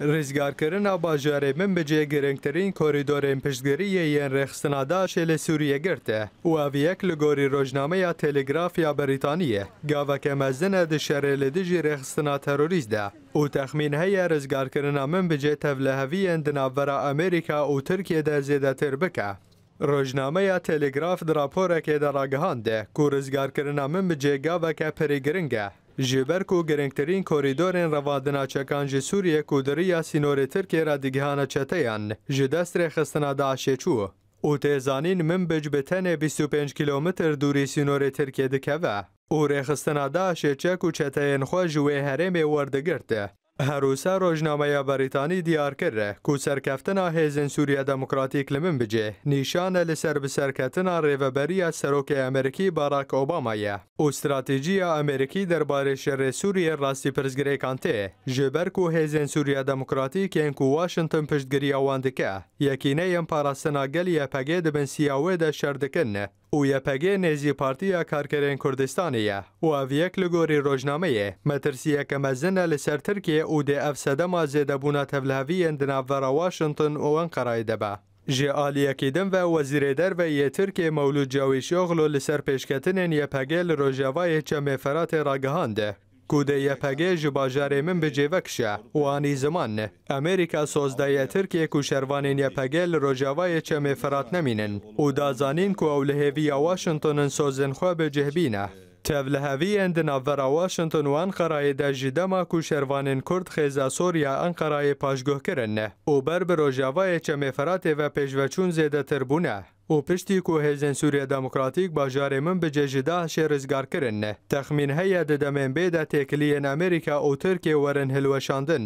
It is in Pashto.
رزگار کردن آبازجاری من به جای گرینترین کریدور امپرسگری یه رخستن آداش ال سوریه گرته. او لگوری رجنمای یا تلگراف یا بریتانیه. گاه مزنه کم از نهاد شرایل رخستن تروریز ده. او تخمین های رزگار کردن من به جای اند نفر آمریکا و ترکیه در بکه. تربک. رجنمای یا تلگراف در آپورکه در آگهانده. کورزگار کردن من به جای جبر کو گرنگترین کوریدورین روادنا چکان سوریه کو دریا سینور ترکیه را دیگهانا چتیان جه دست رخستنا داعشه چو او تیزانین من بج بتنه 25 کیلومتر دوری سینور ترکیه دکوه. او رخستنا داعشه چه کو چتین خواه جوه هرم ورده هەروسا ڕۆژنامەیە بەریتانی دیار کردە کو سەرکەفتنا هێزن سووریا دەموکراتیک لە من بجێ نیشانە لەسەر بسەرکەتنا ڕێڤەبەریە سەرۆکی ئەمریکی باراک ئۆبامایە و استراتیژیە ئەمریکی دەربارەی شەڕێ سووریە ڕاستی پرزگرێکان تێ ژێبەرک و هێزن سووریا دەموکراتیکێن و وااشنگتن پشتگریاوان دکە یەکینەیەم پاراستەناگەلیە پەگێ دەبن سیاوێدە شەردەکردنە او یەپەگێ نێزی پارتیە کارکەرێن کوردستانیە و ئەڤەک لە گۆری ڕۆژنامەیە مەترسیەکە مەزنە لەسەر ترکێ و دێ ئەف سەدەما زێدەبووە تەڤلاویەن دناڤەرە واشنگتن ئەوەن قەرای دەبە. ji aliyekî din ve wezîrêder ve yê Tirkê Mewlud Cawîşoxlo li ser pêşketinên yepege li Rojavayê çemêferatê ragihandî. E. ku dê yepege ji bajarê min bi cêve kişiye û anî ziman ne. Amerîka sozdayê Tirkiye ku şervanên yepege li Rojavayê çemê ferat nemînin û dazanîn ku ew li hêviya Washingtonın sozên xwe bi cihbîne. Tev li heviyên di navbera Washington û Ankarayê de ji dema ku şervanên Kurd xêza Soriya Ankarayê paşguh kirin ne û ber bi Rojavayê çemê feratê ve pêşveçûn zêdetir bûne. و پشتی کوهێزن سووریا دموکراتیک باژارێ من بجێژدا شێ ڕزگارکردن تەخمین هەیە دەدەمێن بێدا تێکلیەن ئەمریکا ئۆترکێ وەرن هلوەشاندن